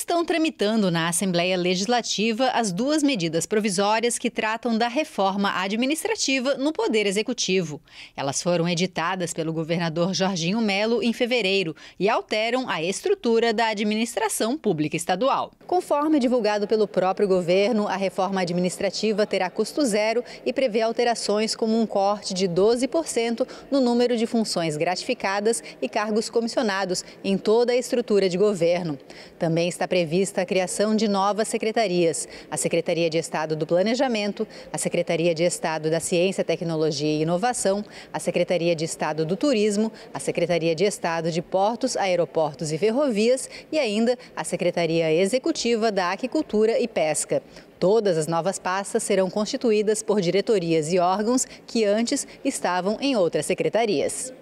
Estão tramitando na Assembleia Legislativa as duas medidas provisórias que tratam da reforma administrativa no Poder Executivo. Elas foram editadas pelo governador Jorginho Melo em fevereiro e alteram a estrutura da administração pública estadual. Conforme divulgado pelo próprio governo, a reforma administrativa terá custo zero e prevê alterações como um corte de 12% no número de funções gratificadas e cargos comissionados em toda a estrutura de governo. Também está prevista a criação de novas secretarias: a Secretaria de Estado do Planejamento, a Secretaria de Estado da Ciência, Tecnologia e Inovação, a Secretaria de Estado do Turismo, a Secretaria de Estado de Portos, Aeroportos e Ferrovias e ainda a Secretaria Executiva da Aquicultura e Pesca. Todas as novas pastas serão constituídas por diretorias e órgãos que antes estavam em outras secretarias.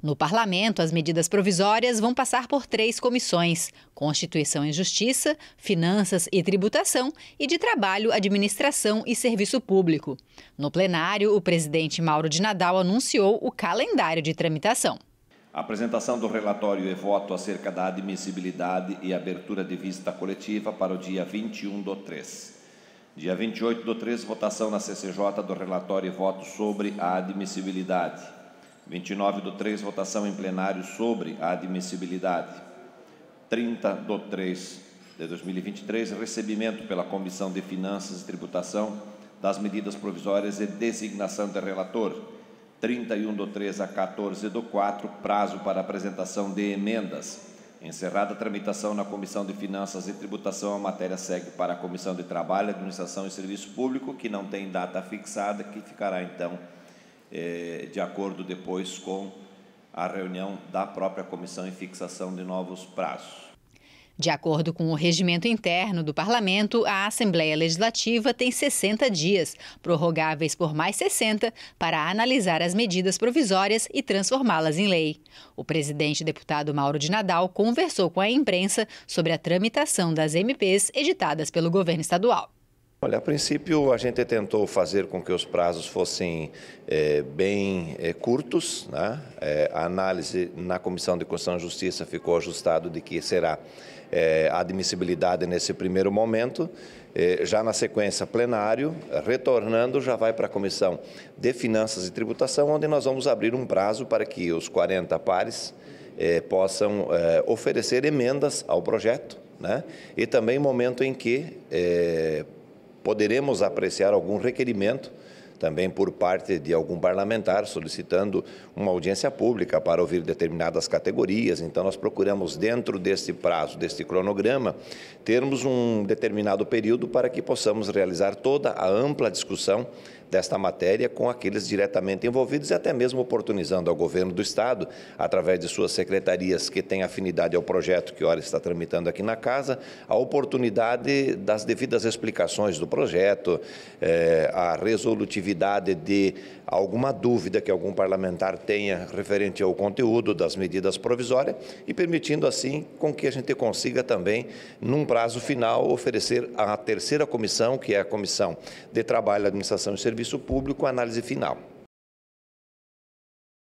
No parlamento, as medidas provisórias vão passar por três comissões: Constituição e Justiça, Finanças e Tributação e de Trabalho, Administração e Serviço Público. No plenário, o presidente Mauro de Nadal anunciou o calendário de tramitação. A apresentação do relatório e é voto acerca da admissibilidade e abertura de vista coletiva para o dia 21 do 3. Dia 28 do 3, votação na CCJ do relatório e voto sobre a admissibilidade. 29 do 3, votação em plenário sobre a admissibilidade. 30 do 3 de 2023, recebimento pela Comissão de Finanças e Tributação das medidas provisórias e designação de relator. 31 do 3 a 14 do 4, prazo para apresentação de emendas. Encerrada a tramitação na Comissão de Finanças e Tributação, a matéria segue para a Comissão de Trabalho, Administração e Serviço Público, que não tem data fixada, que ficará então eh, de acordo depois com a reunião da própria comissão e fixação de novos prazos. De acordo com o regimento interno do parlamento, a Assembleia Legislativa tem 60 dias, prorrogáveis por mais 60, para analisar as medidas provisórias e transformá-las em lei. O presidente deputado Mauro de Nadal conversou com a imprensa sobre a tramitação das MPs editadas pelo governo estadual. Olha, a princípio a gente tentou fazer com que os prazos fossem é, bem é, curtos. Né? É, a análise na Comissão de Constituição e Justiça ficou ajustado de que será a admissibilidade nesse primeiro momento. já na sequência, plenário, retornando, já vai para a Comissão de Finanças e Tributação, onde nós vamos abrir um prazo para que os 40 pares possam oferecer emendas ao projeto. Né? E também momento em que poderemos apreciar algum requerimento também por parte de algum parlamentar solicitando uma audiência pública para ouvir determinadas categorias. Então, nós procuramos, dentro deste prazo, deste cronograma, termos um determinado período para que possamos realizar toda a ampla discussão desta matéria com aqueles diretamente envolvidos e até mesmo oportunizando ao governo do Estado, através de suas secretarias que têm afinidade ao projeto que ora está tramitando aqui na Casa, a oportunidade das devidas explicações do projeto, eh, a resolutividade de alguma dúvida que algum parlamentar tenha referente ao conteúdo das medidas provisórias e permitindo assim com que a gente consiga também, num prazo final, oferecer à terceira comissão, que é a Comissão de Trabalho, Administração e Serviços, serviço público, análise final.